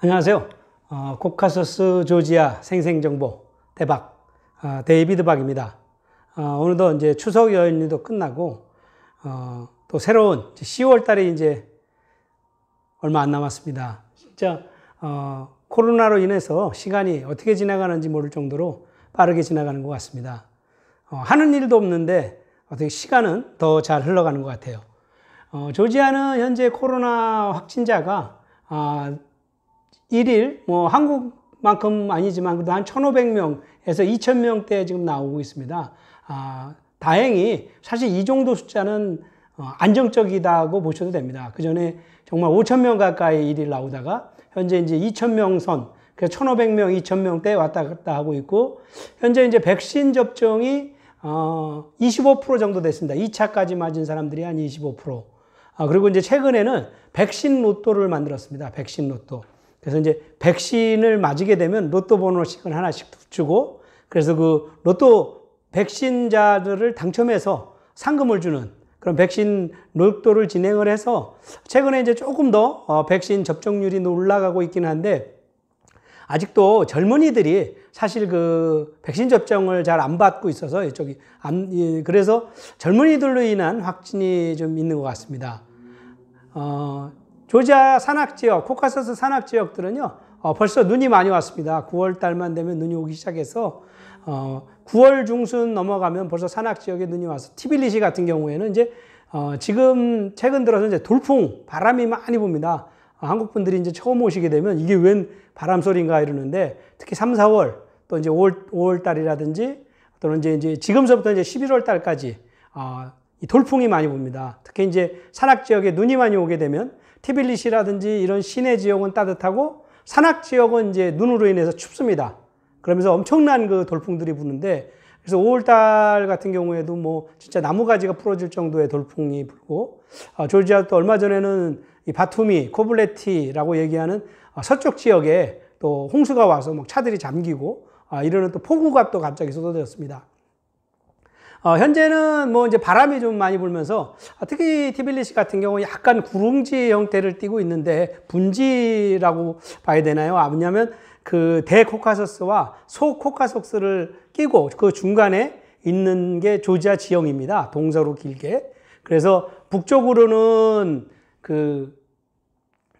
안녕하세요. 어, 코카서스 조지아 생생정보 대박 어, 데이비드 박입니다. 어, 오늘도 이제 추석 연휴도 끝나고 어, 또 새로운 10월 달에 이제 얼마 안 남았습니다. 진짜 어, 코로나로 인해서 시간이 어떻게 지나가는지 모를 정도로 빠르게 지나가는 것 같습니다. 어, 하는 일도 없는데 어떻게 시간은 더 잘 흘러가는 것 같아요. 어, 조지아는 현재 코로나 확진자가 아, 1일 뭐 한국만큼 아니지만 그래도 한 1,500명에서 2,000명대 지금 나오고 있습니다. 아, 다행히 사실 이 정도 숫자는 어, 안정적이다고 보셔도 됩니다. 그 전에 정말 5,000명 가까이 일일 나오다가 현재 이제 2,000명 선, 그래서 1,500명, 2,000명대 왔다 갔다 하고 있고 현재 이제 백신 접종이 어, 25% 정도 됐습니다. 2차까지 맞은 사람들이 한 25%. 아, 그리고 이제 최근에는 백신 로또를 만들었습니다. 백신 로또. 그래서 이제 백신을 맞이게 되면 로또 번호씩은 하나씩 주고 그래서 그 로또 백신자들을 당첨해서 상금을 주는 그런 백신 로또를 진행을 해서 최근에 이제 조금 더 어, 백신 접종률이 올라가고 있긴 한데 아직도 젊은이들이 사실 그 백신 접종을 잘 안 받고 있어서 이쪽이 안, 그래서 젊은이들로 인한 확진이 좀 있는 것 같습니다. 어, 조지아 산악지역, 코카서스 산악지역들은요, 어, 벌써 눈이 많이 왔습니다. 9월 달만 되면 눈이 오기 시작해서 어, 9월 중순 넘어가면 벌써 산악 지역에 눈이 와서 티빌리시 같은 경우에는 이제 어, 지금 최근 들어서 이제 돌풍 바람이 많이 붑니다. 어, 한국 분들이 이제 처음 오시게 되면 이게 웬 바람 소리인가 이러는데 특히 3, 4월 또 이제 5월, 5월 달이라든지 또는 이제, 이제 지금서부터 이제 11월 달까지 어, 이 돌풍이 많이 붑니다. 특히 이제 산악 지역에 눈이 많이 오게 되면 티빌리시라든지 이런 시내 지역은 따뜻하고 산악 지역은 이제 눈으로 인해서 춥습니다. 그러면서 엄청난 그 돌풍들이 부는데 그래서 5월달 같은 경우에도 뭐 진짜 나무가지가 풀어질 정도의 돌풍이 불고 어, 조지아도 얼마 전에는 이 바투미, 코블레티라고 얘기하는 어, 서쪽 지역에 또 홍수가 와서 막 차들이 잠기고 아, 이러는 또 폭우가 또 갑자기 쏟아졌습니다. 어, 현재는 뭐 이제 바람이 좀 많이 불면서 아, 특히 티빌리시 같은 경우 약간 구릉지 형태를 띠고 있는데 분지라고 봐야 되나요? 아, 왜냐하면 그 대코카서스와 소코카속스를 끼고 그 중간에 있는 게 조지아 지형입니다. 동서로 길게. 그래서 북쪽으로는 그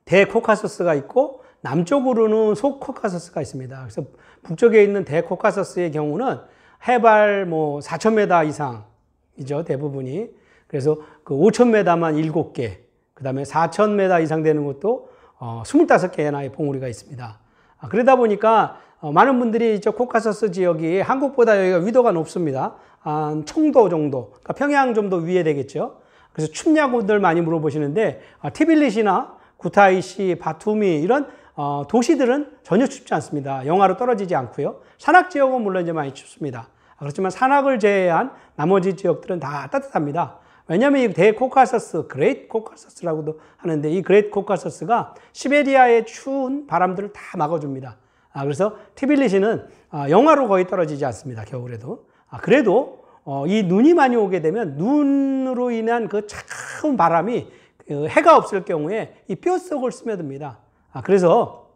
대코카서스가 있고 남쪽으로는 소코카서스가 있습니다. 그래서 북쪽에 있는 대코카서스의 경우는 해발 뭐 4,000m 이상이죠. 대부분이. 그래서 그 5,000m만 7개, 그 다음에 4,000m 이상 되는 것도 어, 25개나의 봉우리가 있습니다. 아, 그러다 보니까 어, 많은 분들이 이 코카서스 지역이 한국보다 여기가 위도가 높습니다. 한 청도 정도, 그러니까 평양 좀 더 위에 되겠죠. 그래서 춥냐고들 많이 물어보시는데 아, 티빌리시나 구타이시, 바투미 이런 어, 도시들은 전혀 춥지 않습니다. 영하로 떨어지지 않고요. 산악 지역은 물론 이제 많이 춥습니다. 그렇지만 산악을 제외한 나머지 지역들은 다 따뜻합니다. 왜냐하면 이 대코카서스, 그레이트 코카서스라고도 하는데 이 그레이트 코카서스가 시베리아의 추운 바람들을 다 막아줍니다. 아, 그래서 티빌리시는 아, 영하로 거의 떨어지지 않습니다. 겨울에도. 아, 그래도 어, 이 눈이 많이 오게 되면 눈으로 인한 그 차가운 바람이 그 해가 없을 경우에 이뼈 속을 스며듭니다. 아, 그래서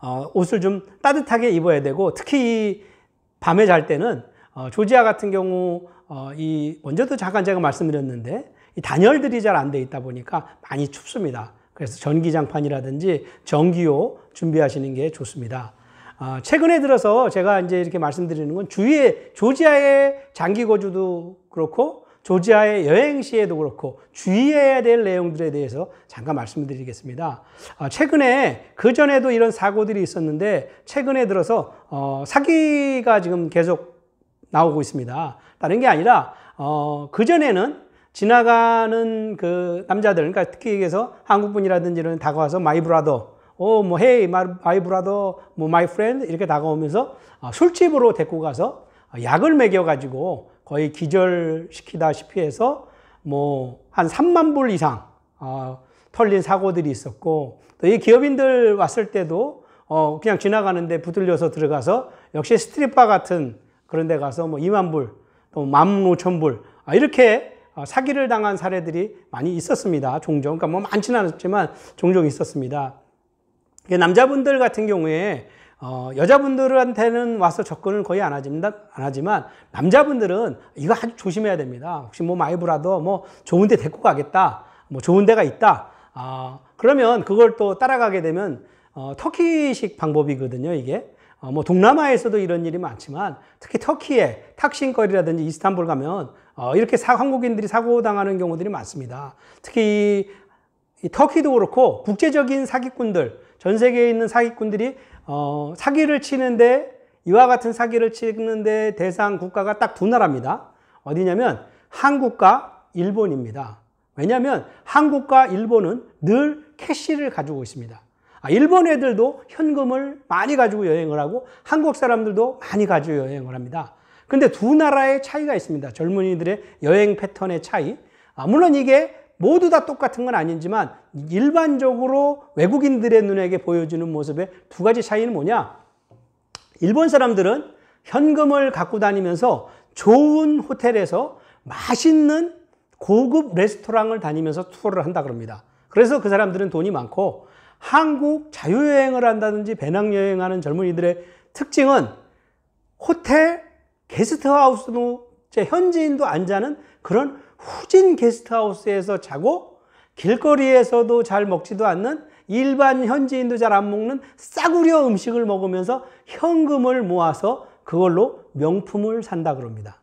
어, 옷을 좀 따뜻하게 입어야 되고 특히 밤에 잘 때는 어, 조지아 같은 경우 어, 이 먼저도 잠깐 제가 말씀드렸는데 이 단열들이 잘 안 돼 있다 보니까 많이 춥습니다. 그래서 전기장판이라든지 전기요 준비하시는 게 좋습니다. 어, 최근에 들어서 제가 이제 이렇게 말씀드리는 건 주위에 조지아의 장기 거주도 그렇고 조지아의 여행 시에도 그렇고 주의해야 될 내용들에 대해서 잠깐 말씀드리겠습니다. 아, 최근에 그 전에도 이런 사고들이 있었는데 최근에 들어서 어, 사기가 지금 계속 나오고 있습니다. 다른 게 아니라 어, 그 전에는 지나가는 그 남자들, 그러니까 특히 여기서 한국분이라든지 이 다가와서 마이 브라더, 오, 어, 뭐, 헤이, 마이 브라더, 뭐, 마이 프렌드 이렇게 다가오면서 아, 술집으로 데리고 가서 아, 약을 먹여가지고 거의 기절시키다시피 해서 뭐 한 3만 불 이상 어, 털린 사고들이 있었고 또 이 기업인들 왔을 때도 어, 그냥 지나가는데 부들려서 들어가서 역시 스트립바 같은 그런 데 가서 뭐 2만 불, 또 1만 5천 불 아, 이렇게 어, 사기를 당한 사례들이 많이 있었습니다. 종종. 그러니까 뭐 많지는 않았지만 종종 있었습니다. 남자분들 같은 경우에 어, 여자분들한테는 와서 접근을 거의 안 하지만, 안 하지만 남자분들은 이거 아주 조심해야 됩니다. 혹시 뭐 마이브라도 뭐 좋은데 데리고 가겠다, 뭐 좋은 데가 있다. 아, 어, 그러면 그걸 또 따라가게 되면 어, 터키식 방법이거든요. 이게 어, 뭐 동남아에서도 이런 일이 많지만 특히 터키의 탁신거리라든지 이스탄불 가면 어, 이렇게 사, 한국인들이 사고 당하는 경우들이 많습니다. 특히 이, 이 터키도 그렇고 국제적인 사기꾼들 전 세계에 있는 사기꾼들이 어, 사기를 치는데 이와 같은 사기를 치는데 대상 국가가 딱 두 나라입니다. 어디냐면 한국과 일본입니다. 왜냐하면 한국과 일본은 늘 캐시를 가지고 있습니다. 아, 일본 애들도 현금을 많이 가지고 여행을 하고 한국 사람들도 많이 가지고 여행을 합니다. 근데 두 나라의 차이가 있습니다. 젊은이들의 여행 패턴의 차이. 아, 물론 이게 모두 다 똑같은 건 아니지만 일반적으로 외국인들의 눈에게 보여주는 모습의 두 가지 차이는 뭐냐? 일본 사람들은 현금을 갖고 다니면서 좋은 호텔에서 맛있는 고급 레스토랑을 다니면서 투어를 한다 그럽니다. 그래서 그 사람들은 돈이 많고 한국 자유여행을 한다든지 배낭여행하는 젊은이들의 특징은 호텔 게스트하우스도 현지인도 안 자는 그런 후진 게스트하우스에서 자고 길거리에서도 잘 먹지도 않는 일반 현지인도 잘 안 먹는 싸구려 음식을 먹으면서 현금을 모아서 그걸로 명품을 산다 그럽니다.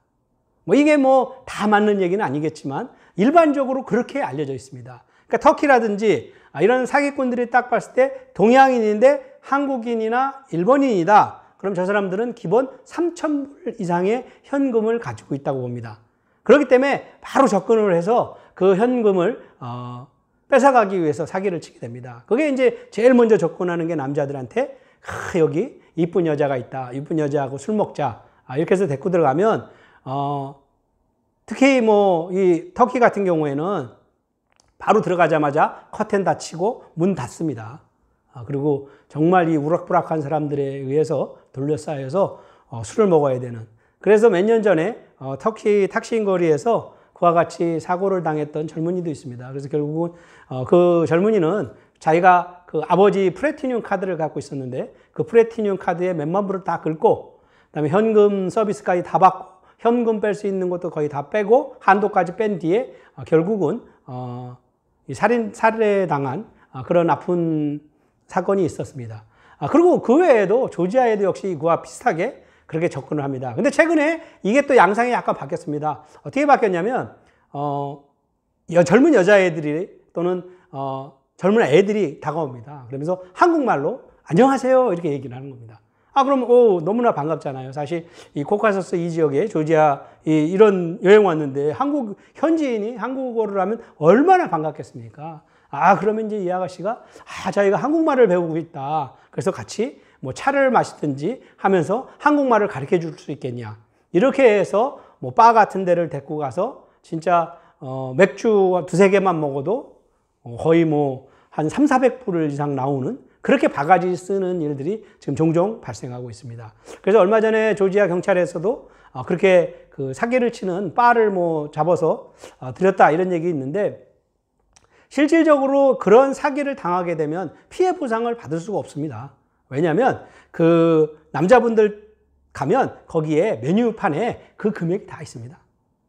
뭐 이게 뭐 다 맞는 얘기는 아니겠지만 일반적으로 그렇게 알려져 있습니다. 그러니까 터키라든지 아, 이런 사기꾼들이 딱 봤을 때 동양인인데 한국인이나 일본인이다. 그럼 저 사람들은 기본 3,000불 이상의 현금을 가지고 있다고 봅니다. 그렇기 때문에 바로 접근을 해서 그 현금을 어, 뺏어가기 위해서 사기를 치게 됩니다. 그게 이제 제일 먼저 접근하는 게 남자들한테 하, 아, 여기 이쁜 여자가 있다. 이쁜 여자하고 술 먹자. 아, 이렇게 해서 데리고 들어가면 어, 특히 뭐 이 터키 같은 경우에는 바로 들어가자마자 커튼 닫히고 문 닫습니다. 아, 그리고 정말 이 우락부락한 사람들에 의해서 돌려싸여서 어, 술을 먹어야 되는. 그래서 몇 년 전에 어, 터키 탁신 거리에서 그와 같이 사고를 당했던 젊은이도 있습니다. 그래서 결국은 어, 그 젊은이는 자기가 그 아버지 프레티늄 카드를 갖고 있었는데 그프레티늄 카드에 몇만 불을 다 긁고 그다음에 현금 서비스까지 다 받고 현금 뺄 수 있는 것도 거의 다 빼고 한도까지 뺀 뒤에 어, 결국은 어, 이 살인 살해 당한 어, 그런 아픈 사건이 있었습니다. 아, 그리고 그 외에도 조지아에도 역시 그와 비슷하게 그렇게 접근을 합니다. 근데 최근에 이게 또 양상이 약간 바뀌었습니다. 어떻게 바뀌었냐면 어, 여, 젊은 여자애들이 또는 어, 젊은 애들이 다가옵니다. 그러면서 한국말로 안녕하세요 이렇게 얘기를 하는 겁니다. 아 그럼 오 너무나 반갑잖아요. 사실 이 코카서스 이 지역에 조지아 이, 런 여행 왔는데 한국 현지인이 한국어를 하면 얼마나 반갑겠습니까? 아 그러면 이제 이 아가씨가 아 자기가 한국말을 배우고 있다. 그래서 같이 뭐 차를 마시든지 하면서 한국말을 가르쳐 줄 수 있겠냐. 이렇게 해서 뭐바 같은 데를 데리고 가서 진짜 어 맥주 두세 개만 먹어도 어, 거의 뭐 한 3, 400불 이상 나오는 그렇게 바가지 쓰는 일들이 지금 종종 발생하고 있습니다. 그래서 얼마 전에 조지아 경찰에서도 어, 그렇게 그 사기를 치는 바를 뭐 잡아서 어, 들였다 이런 얘기 있는데 실질적으로 그런 사기를 당하게 되면 피해 보상을 받을 수가 없습니다. 왜냐하면 그 남자분들 가면 거기에 메뉴판에 그 금액이 다 있습니다.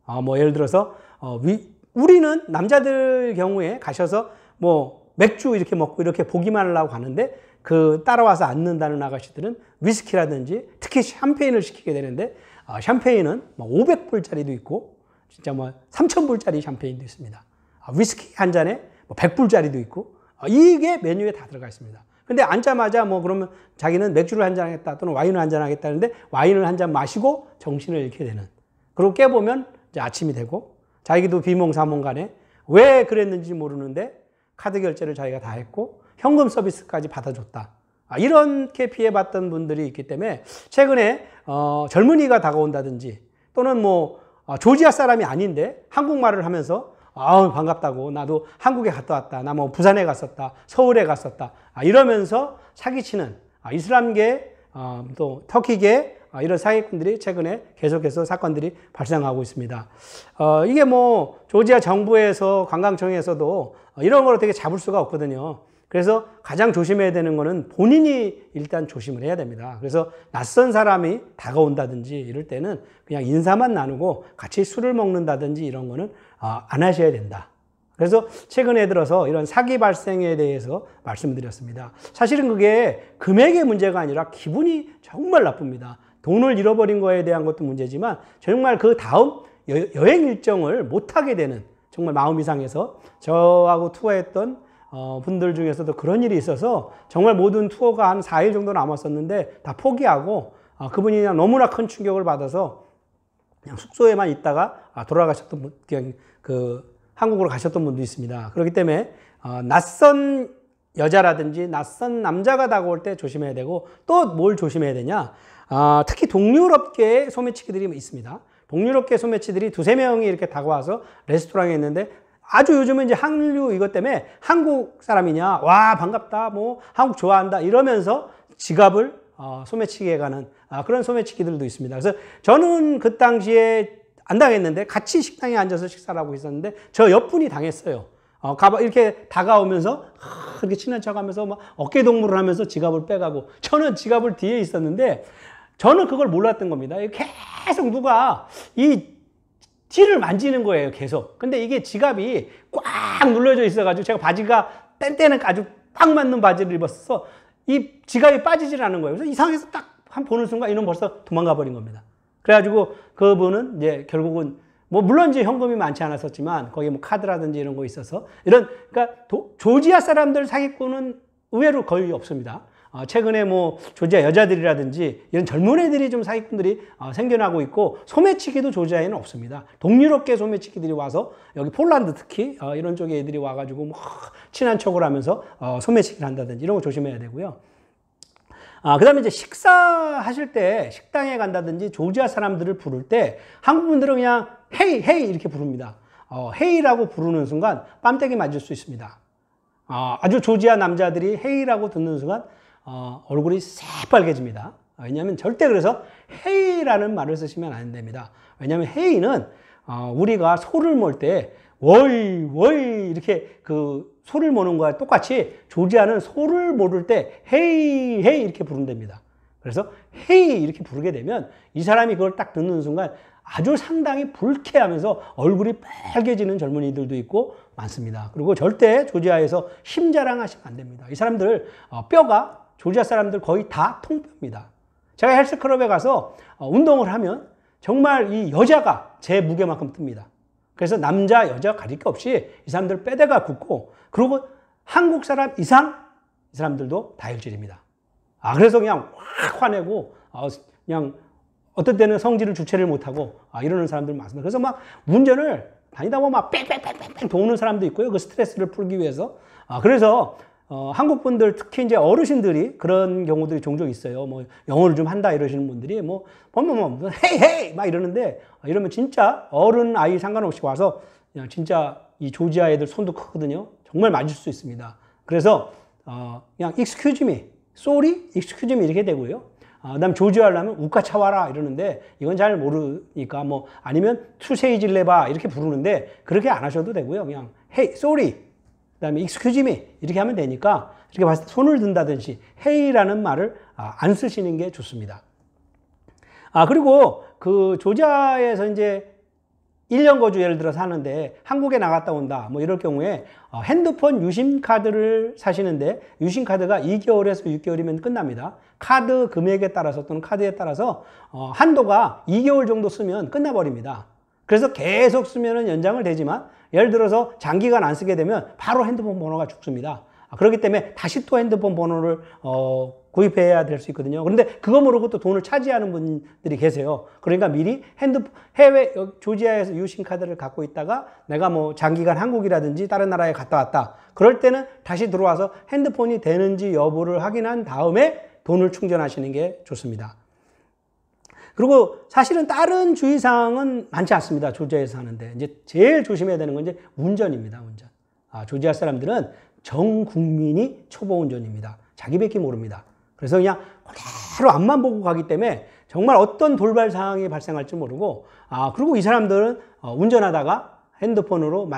아, 뭐 예를 들어서 어, 위, 우리는 남자들 경우에 가셔서 뭐 맥주 이렇게 먹고 이렇게 보기만 하려고 하는데그 따라와서 앉는다는 아가씨들은 위스키라든지 특히 샴페인을 시키게 되는데 어, 샴페인은 뭐 500불짜리도 있고 진짜 뭐 3,000불짜리 샴페인도 있습니다. 아, 위스키 한 잔에 뭐 100불짜리도 있고 어, 이게 메뉴에 다 들어가 있습니다. 근데 앉자마자 뭐 그러면 자기는 맥주를 한잔 하겠다 또는 와인을 한 잔 하겠다 하는데 와인을 한 잔 마시고 정신을 잃게 되는. 그리고 깨보면 이제 아침이 되고 자기도 비몽사몽 간에 왜 그랬는지 모르는데 카드 결제를 자기가 다 했고 현금 서비스까지 받아줬다. 아, 이렇게 피해봤던 분들이 있기 때문에 최근에 어, 젊은이가 다가온다든지 또는 뭐 어, 조지아 사람이 아닌데 한국말을 하면서 아우 반갑다고 나도 한국에 갔다 왔다 나 뭐 부산에 갔었다 서울에 갔었다 아, 이러면서 사기치는 아, 이슬람계 어, 또 터키계 아, 이런 사기꾼들이 최근에 계속해서 사건들이 발생하고 있습니다. 어, 이게 뭐 조지아 정부에서 관광청에서도 어, 이런 걸 되게 잡을 수가 없거든요. 그래서 가장 조심해야 되는 거는 본인이 일단 조심을 해야 됩니다. 그래서 낯선 사람이 다가온다든지 이럴 때는 그냥 인사만 나누고 같이 술을 먹는다든지 이런 거는 아, 안 하셔야 된다. 그래서 최근에 들어서 이런 사기 발생에 대해서 말씀드렸습니다. 사실은 그게 금액의 문제가 아니라 기분이 정말 나쁩니다. 돈을 잃어버린 거에 대한 것도 문제지만 정말 그 다음 여행 일정을 못하게 되는 정말 마음이 상해서 저하고 투어했던 어, 분들 중에서도 그런 일이 있어서 정말 모든 투어가 한 4일 정도 남았었는데 다 포기하고 어, 아, 그분이 너무나 큰 충격을 받아서 그냥 숙소에만 있다가 아, 돌아가셨던 분, 그냥 그 한국으로 가셨던 분도 있습니다. 그렇기 때문에 어, 낯선 여자라든지 낯선 남자가 다가올 때 조심해야 되고 또 뭘 조심해야 되냐? 아, 특히 동유럽계 소매치기들이 있습니다. 동유럽계 소매치들이 두세 명이 이렇게 다가와서 레스토랑에 있는데 아주 요즘은 이제 한류 이것 때문에 한국 사람이냐, 와, 반갑다, 뭐, 한국 좋아한다, 이러면서 지갑을 어, 소매치기에 가는 아, 그런 소매치기들도 있습니다. 그래서 저는 그 당시에 안 당했는데 같이 식당에 앉아서 식사를 하고 있었는데 저 옆분이 당했어요. 어, 가봐, 이렇게 다가오면서, 아, 렇게 친한 척 하면서 막 어깨 동무를 하면서 지갑을 빼가고, 저는 지갑을 뒤에 있었는데, 저는 그걸 몰랐던 겁니다. 계속 누가 이 티를 만지는 거예요, 계속. 근데 이게 지갑이 꽉 눌러져 있어가지고, 제가 바지가 땐때는 아주 딱 맞는 바지를 입었어. 이 지갑이 빠지질 않은 거예요. 그래서 이상해서 딱 한 보는 순간 이놈 벌써 도망가 버린 겁니다. 그래가지고 그분은 이제 결국은 뭐 물론 이제 현금이 많지 않았었지만 거기 뭐 카드라든지 이런 거 있어서 이런 그러니까 도, 조지아 사람들 사기꾼은 의외로 거의 없습니다. 어, 최근에 뭐 조지아 여자들이라든지 이런 젊은 애들이 좀 사기꾼들이 어, 생겨나고 있고 소매치기도 조지아에는 없습니다. 동유럽계 소매치기들이 와서 여기 폴란드 특히 어, 이런 쪽에 애들이 와가지고 뭐 친한 척을 하면서 소매치기를 한다든지 이런 거 조심해야 되고요. 아, 그 다음에 이제 식사하실 때 식당에 간다든지 조지아 사람들을 부를 때 한국분들은 그냥 헤이, 헤이 이렇게 부릅니다. 어, 헤이라고 부르는 순간 빰때기 맞을 수 있습니다. 아, 아주 조지아 남자들이 헤이라고 듣는 순간 어, 얼굴이 새빨개집니다. 왜냐하면 절대 그래서 헤이라는 말을 쓰시면 안 됩니다. 왜냐하면 헤이는 어, 우리가 소를 몰때 월, 월 이렇게 그 소를 모는 거와 똑같이 조지아는 소를 모를 때 헤이, 헤이 이렇게 부른답니다. 그래서 헤이 이렇게 부르게 되면 이 사람이 그걸 딱 듣는 순간 아주 상당히 불쾌하면서 얼굴이 빨개지는 젊은이들도 있고 많습니다. 그리고 절대 조지아에서 힘 자랑하시면 안 됩니다. 이 사람들 어, 뼈가 조지아 사람들 거의 다 통뼈입니다. 제가 헬스클럽에 가서 어, 운동을 하면 정말 이 여자가 제 무게만큼 뜹니다. 그래서 남자, 여자 가릴 게 없이 이 사람들 빼대가 굳고 그리고 한국 사람 이상 이 사람들도 다혈질입니다. 아, 그래서 그냥 확 화내고 아, 그냥 어떤 때는 성질을 주체를 못하고 아, 이러는 사람들 많습니다. 그래서 막 운전을 다니다 보면 막 뺑뺑뺑뺑뺑 도는 사람도 있고요. 그 스트레스를 풀기 위해서. 아, 그래서 어, 한국 분들 특히 이제 어르신들이 그런 경우들이 종종 있어요. 뭐 영어를 좀 한다 이러시는 분들이 뭐 보면 뭐, 뭐, 뭐, 뭐 헤이 헤이 막 이러는데 아, 이러면 진짜 어른 아이 상관없이 와서 그냥 진짜 이 조지아 애들 손도 크거든요. 정말 맞을 수 있습니다. 그래서 어, 그냥 excuse me, sorry, excuse me 이렇게 되고요. 어, 아, 그다음 조지아 라면 우카차 와라 이러는데 이건 잘 모르니까 뭐 아니면 투세이질레바 이렇게 부르는데 그렇게 안 하셔도 되고요. 그냥 헤이 hey, sorry 그 다음에 익스큐지이 이렇게 하면 되니까 이렇게 봤을 때 손을 든다든지 헤이라는 말을 아, 안 쓰시는 게 좋습니다. 아 그리고 그조자에서 이제 1년 거주 예를 들어서 하는데 한국에 나갔다 온다 뭐 이럴 경우에 어, 핸드폰 유심 카드를 사시는데 유심 카드가 2개월에서 6개월이면 끝납니다. 카드 금액에 따라서 또는 카드에 따라서 어, 한도가 2개월 정도 쓰면 끝나버립니다. 그래서 계속 쓰면 연장을 되지만 예를 들어서 장기간 안 쓰게 되면 바로 핸드폰 번호가 죽습니다. 아, 그렇기 때문에 다시 또 핸드폰 번호를 어, 구입해야 될 수 있거든요. 그런데 그거 모르고 또 돈을 차지하는 분들이 계세요. 그러니까 미리 핸드폰 해외 조지아에서 유신 카드를 갖고 있다가 내가 뭐 장기간 한국이라든지 다른 나라에 갔다 왔다. 그럴 때는 다시 들어와서 핸드폰이 되는지 여부를 확인한 다음에 돈을 충전하시는 게 좋습니다. 그리고 사실은 다른 주의사항은 많지 않습니다. 조지아에서 사는데. 이제 제일 조심해야 되는 건 이제 운전입니다. 운전. 아, 조지아 사람들은 전 국민이 초보 운전입니다. 자기밖에 모릅니다. 그래서 그냥 그대로 앞만 보고 가기 때문에 정말 어떤 돌발 상황이 발생할지 모르고 아, 그리고 이 사람들은 어, 운전하다가 핸드폰으로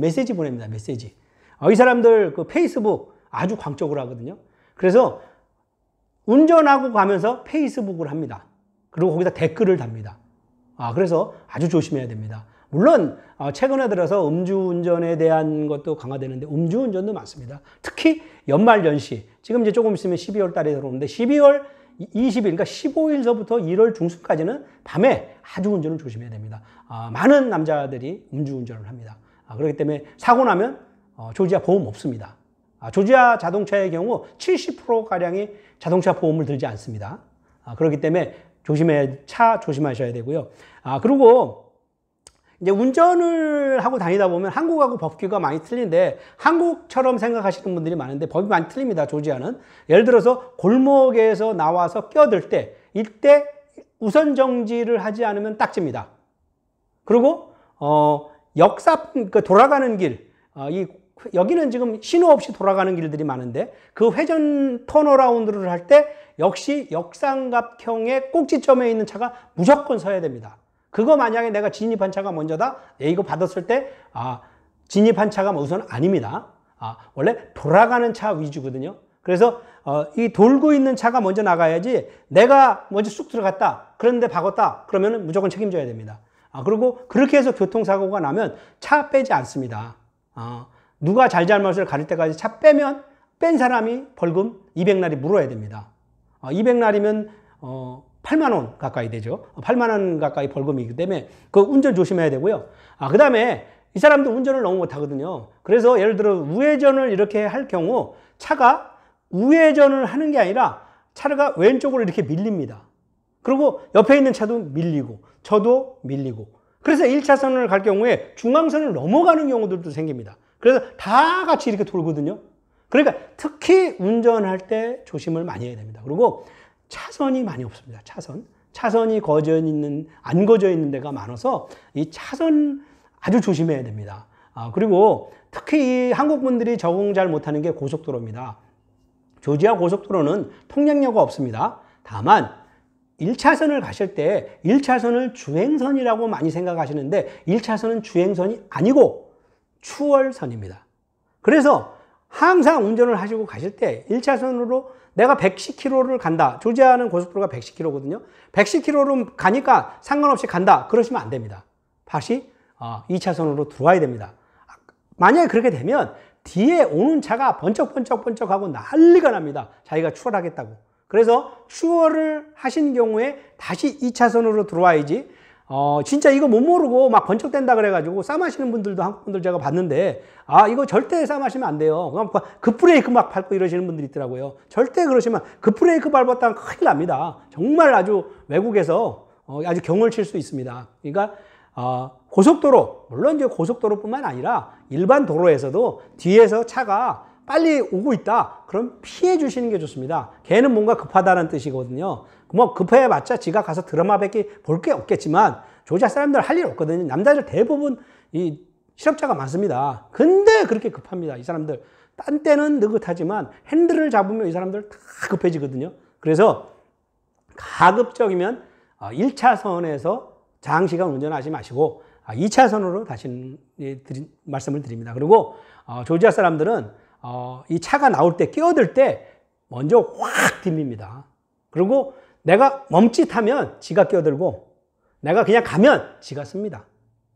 메시지 보냅니다. 메시지. 어, 이 사람들 그 페이스북 아주 광적으로 하거든요. 그래서 운전하고 가면서 페이스북을 합니다. 그리고 거기다 댓글을 답니다. 아, 그래서 아주 조심해야 됩니다. 물론 아, 최근에 들어서 음주운전에 대한 것도 강화되는데 음주운전도 많습니다. 특히 연말 연시 지금 이제 조금 있으면 12월 달에 들어오는데 12월 20일 그러니까 15일서부터 1월 중순까지는 밤에 아주 운전을 조심해야 됩니다. 아, 많은 남자들이 음주운전을 합니다. 아, 그렇기 때문에 사고 나면 어, 조지아 보험 없습니다. 아, 조지아 자동차의 경우 70% 가량이 자동차 보험을 들지 않습니다. 아, 그렇기 때문에 조심해 차 조심하셔야 되고요. 아 그리고 이제 운전을 하고 다니다 보면 한국하고 법규가 많이 틀린데 한국처럼 생각하시는 분들이 많은데 법이 많이 틀립니다. 조지아는 예를 들어서 골목에서 나와서 끼어들 때 이때 우선 정지를 하지 않으면 딱집니다. 그리고 어 역사 그니까 돌아가는 길, 어, 이 여기는 지금 신호 없이 돌아가는 길들이 많은데 그 회전 턴어라운드를 할 때 역시 역삼각형의 꼭지점에 있는 차가 무조건 서야 됩니다. 그거 만약에 내가 진입한 차가 먼저다? 예, 이거 받았을 때 아, 진입한 차가 우선 아닙니다. 아, 원래 돌아가는 차 위주거든요. 그래서 어, 이 돌고 있는 차가 먼저 나가야지 내가 먼저 쑥 들어갔다. 그런데 박았다. 그러면 무조건 책임져야 됩니다. 아, 그리고 그렇게 해서 교통사고가 나면 차 빼지 않습니다. 아, 누가 잘잘못을 가릴 때까지 차 빼면 뺀 사람이 벌금 200날이 물어야 됩니다. 200날이면 어, 8만 어, 원 가까이 되죠. 8만 원 가까이 벌금이기 때문에 그 운전 조심해야 되고요. 아, 그다음에 이 사람도 운전을 너무 못 하거든요. 그래서 예를 들어 우회전을 이렇게 할 경우 차가 우회전을 하는 게 아니라 차가 왼쪽으로 이렇게 밀립니다. 그리고 옆에 있는 차도 밀리고 저도 밀리고 그래서 1차선을 갈 경우에 중앙선을 넘어가는 경우들도 생깁니다. 그래서 다 같이 이렇게 돌거든요. 그러니까 특히 운전할 때 조심을 많이 해야 됩니다. 그리고 차선이 많이 없습니다. 차선. 차선이 거져 있는, 안 거져 있는 데가 많아서 이 차선 아주 조심해야 됩니다. 아, 그리고 특히 이 한국분들이 적응 잘 못하는 게 고속도로입니다. 조지아 고속도로는 통행료가 없습니다. 다만 1차선을 가실 때 1차선을 주행선이라고 많이 생각하시는데 1차선은 주행선이 아니고 추월선입니다. 그래서 항상 운전을 하시고 가실 때 1차선으로 내가 110km를 간다. 조제하는 고속도로가 110km거든요. 110km로 가니까 상관없이 간다. 그러시면 안 됩니다. 다시 2차선으로 아, 들어와야 됩니다. 만약에 그렇게 되면 뒤에 오는 차가 번쩍번쩍번쩍하고 난리가 납니다. 자기가 추월하겠다고. 그래서 추월을 하신 경우에 다시 2차선으로 들어와야지 어, 진짜 이거 못 모르고 막번쩍된다 그래가지고 싸마시는 분들도 한국 분들 제가 봤는데, 아, 이거 절대 싸마시면 안 돼요. 그럼 급브레이크 그, 그 막 밟고 이러시는 분들이 있더라고요. 절대 그러시면 급브레이크 그 밟았다가 큰일 납니다. 정말 아주 외국에서 어, 아주 경을 칠 수 있습니다. 그러니까, 어, 고속도로, 물론 이제 고속도로뿐만 아니라 일반 도로에서도 뒤에서 차가 빨리 오고 있다. 그럼 피해 주시는 게 좋습니다. 걔는 뭔가 급하다는 뜻이거든요. 뭐 급해봤자 지가 가서 드라마밖에 볼게 없겠지만 조지아 사람들 할 일 없거든요. 남자들 대부분 이 실업자가 많습니다. 근데 그렇게 급합니다. 이 사람들. 딴 때는 느긋하지만 핸들을 잡으면 이 사람들 다 급해지거든요. 그래서 가급적이면 1차선에서 어, 장시간 운전하지 마시고 2차선으로 아, 다시 예, 드린, 말씀을 드립니다. 그리고 어, 조지아 사람들은 어, 이 차가 나올 때 끼어들 때 먼저 확 딥니다. 그리고 내가 멈칫하면 지가 끼어들고 내가 그냥 가면 지가 씁니다.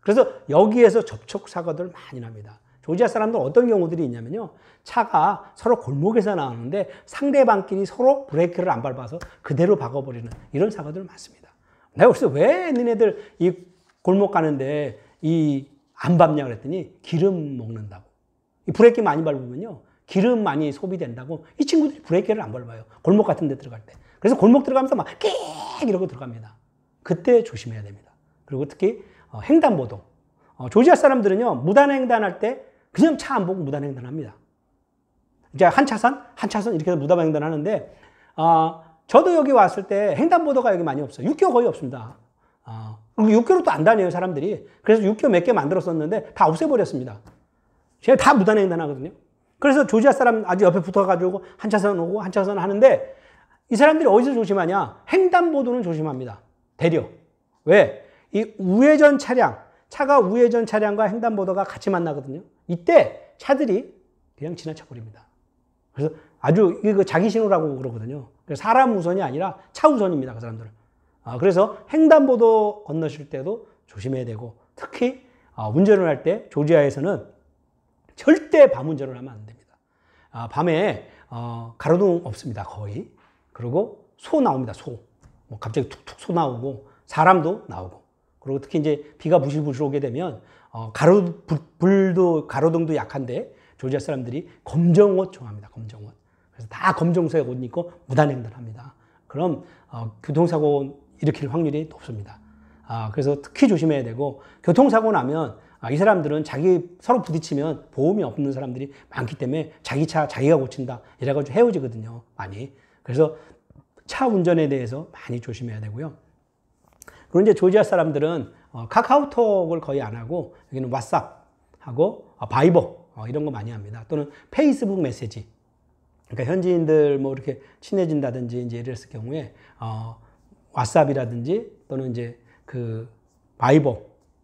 그래서 여기에서 접촉 사고들 많이 납니다. 조지아 사람들 어떤 경우들이 있냐면요. 차가 서로 골목에서 나오는데 상대방끼리 서로 브레이크를 안 밟아서 그대로 박아버리는 이런 사고들 많습니다. 내가 그래서 왜 너네들 이 골목 가는데 이 안 밟냐 그랬더니 기름 먹는다고. 이 브레이크 많이 밟으면요. 기름 많이 소비된다고 이 친구들이 브레이크를 안 밟아요. 골목 같은 데 들어갈 때. 그래서 골목 들어가면서 막끼 이러고 들어갑니다. 그때 조심해야 됩니다. 그리고 특히 어, 횡단보도. 어, 조지아 사람들은요 무단횡단할 때 그냥 차 안 보고 무단횡단합니다. 이제 한 차선 한 차선 이렇게 해서 무단횡단하는데 어, 저도 여기 왔을 때 횡단보도가 여기 많이 없어요. 6교 거의 없습니다. 어, 그리고 6교로 또 안 다녀요 사람들이. 그래서 6교 몇 개 만들었었는데 다 없애버렸습니다. 제가 다 무단횡단하거든요. 그래서 조지아 사람 아주 옆에 붙어가지고 한 차선 오고 한 차선 하는데 이 사람들이 어디서 조심하냐? 횡단보도는 조심합니다. 대려. 왜? 이 우회전 차량, 차가 우회전 차량과 횡단보도가 같이 만나거든요. 이때 차들이 그냥 지나쳐버립니다. 그래서 아주 이거 그 자기 신호라고 그러거든요. 사람 우선이 아니라 차 우선입니다. 그 사람들은. 아, 그래서 횡단보도 건너실 때도 조심해야 되고 특히 아, 운전을 할 때 조지아에서는 절대 밤 운전을 하면 안 됩니다. 아, 밤에 어, 가로등 없습니다. 거의. 그리고 소 나옵니다. 소. 뭐 갑자기 툭툭 소 나오고 사람도 나오고. 그리고 특히 이제 비가 부실부실 오게 되면 어, 가로 불, 도 가로등도 약한데 조지아 사람들이 검정 옷 좋아합니다. 검정 옷. 그래서 다 검정색 옷 입고 무단횡단 합니다. 그럼 어, 교통사고 일으킬 확률이 높습니다. 아, 그래서 특히 조심해야 되고 교통사고 나면 아, 이 사람들은 자기 서로 부딪히면 보험이 없는 사람들이 많기 때문에 자기 차 자기가 고친다 이래가지고 헤어지거든요 많이 그래서 차 운전에 대해서 많이 조심해야 되고요. 그리고 이제 조지아 사람들은 어, 카카오톡을 거의 안 하고 여기는 왓삽하고 어, 바이버 어, 이런 거 많이 합니다. 또는 페이스북 메시지. 그러니까 현지인들 뭐 이렇게 친해진다든지 이제 들었을 경우에 어, 왓삽이라든지 또는 이제 그 바이버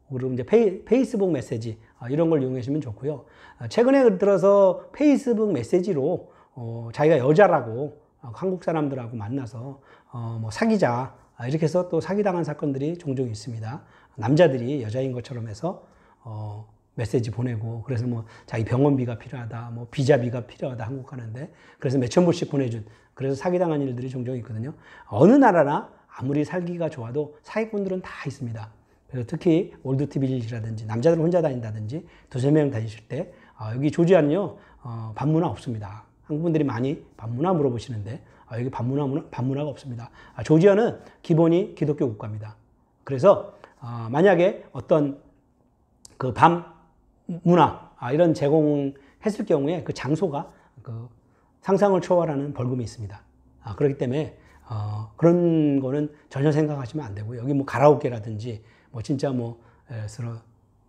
그리고 이제 페이, 페이스북 메시지 이런 걸 이용하시면 좋고요. 최근에 들어서 페이스북 메시지로 어, 자기가 여자라고 어, 한국 사람들하고 만나서 어, 뭐 사귀자 아, 이렇게 해서 또 사기당한 사건들이 종종 있습니다. 남자들이 여자인 것처럼 해서 어, 메시지 보내고 그래서 뭐 자기 병원비가 필요하다, 뭐 비자비가 필요하다 한국 가는데 그래서 몇천 불씩 보내준 그래서 사기당한 일들이 종종 있거든요. 어느 나라나 아무리 살기가 좋아도 사기꾼들은 다 있습니다. 그래서 특히 올드티 빌리지라든지 남자들 혼자 다닌다든지 두세 명 다니실 때 어, 여기 조지아는요 어, 반문화 없습니다. 한국분들이 많이 반문화 물어보시는데 아, 여기 반문화, 반문화가 없습니다. 아, 조지아는 기본이 기독교 국가입니다. 그래서 아, 만약에 어떤 그 반문화 아, 이런 제공했을 경우에 그 장소가 그 상상을 초월하는 벌금이 있습니다. 아, 그렇기 때문에 어, 그런 거는 전혀 생각하시면 안 되고 여기 뭐 가라오케라든지 뭐 진짜 뭐 예를 들어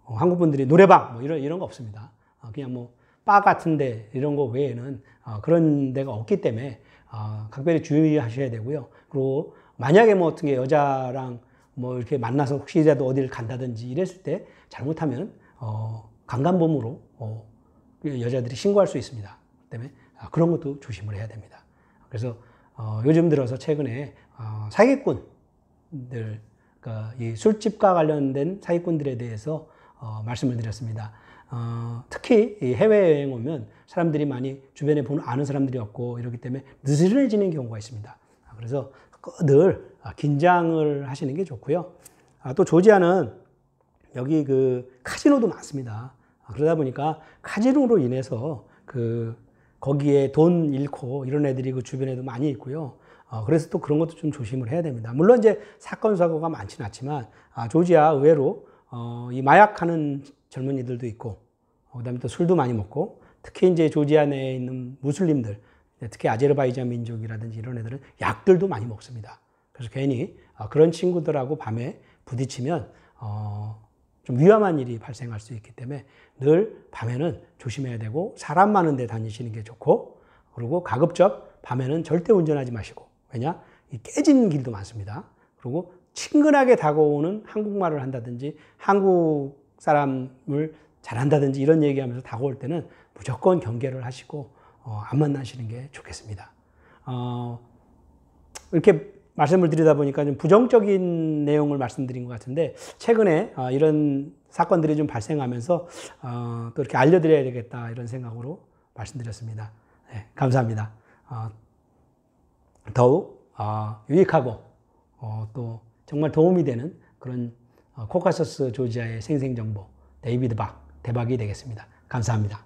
뭐 한국 분들이 노래방 뭐 이런 이런 거 없습니다. 어, 그냥 뭐바 같은데 이런 거 외에는 어, 그런 데가 없기 때문에 어, 각별히 주의하셔야 되고요. 그리고 만약에 뭐어떤게 여자랑 뭐 이렇게 만나서 혹시라도 어디를 간다든지 이랬을 때 잘못하면 어, 강간범으로 어, 여자들이 신고할 수 있습니다. 때문에 아, 그런 것도 조심을 해야 됩니다. 그래서 어, 요즘 들어서 최근에 어, 사기꾼들 그러니까 이 술집과 관련된 사기꾼들에 대해서 어, 말씀을 드렸습니다. 어, 특히 해외 여행 오면 사람들이 많이 주변에 보는 아는 사람들이 없고 이렇기 때문에 느슨해지는 경우가 있습니다. 아, 그래서 그 늘 아, 긴장을 하시는 게 좋고요. 아, 또 조지아는 여기 그 카지노도 많습니다. 그러다 보니까 카지노로 인해서 그 거기에 돈 잃고 이런 애들이 그 주변에도 많이 있고요. 어, 그래서 또 그런 것도 좀 조심을 해야 됩니다. 물론 이제 사건 사고가 많지는 않지만 조지아 의외로 어, 이 마약하는 젊은이들도 있고 어, 그다음에 또 술도 많이 먹고 특히 이제 조지아 내에 있는 무슬림들 특히 아제르바이잔 민족이라든지 이런 애들은 약들도 많이 먹습니다. 그래서 괜히 어, 그런 친구들하고 밤에 부딪히면 어, 좀 위험한 일이 발생할 수 있기 때문에 늘 밤에는 조심해야 되고 사람 많은 데 다니시는 게 좋고 그리고 가급적 밤에는 절대 운전하지 마시고 왜냐 깨진 길도 많습니다. 그리고 친근하게 다가오는 한국말을 한다든지 한국 사람을 잘한다든지 이런 얘기하면서 다가올 때는 무조건 경계를 하시고 어, 안 만나시는 게 좋겠습니다. 어, 이렇게 말씀을 드리다 보니까 좀 부정적인 내용을 말씀드린 것 같은데 최근에 아, 이런 사건들이 좀 발생하면서 어, 또 이렇게 알려드려야 되겠다 이런 생각으로 말씀드렸습니다. 네, 감사합니다. 더욱 유익하고 또 정말 도움이 되는 그런 코카서스 조지아의 생생정보 데이비드 박 대박이 되겠습니다. 감사합니다.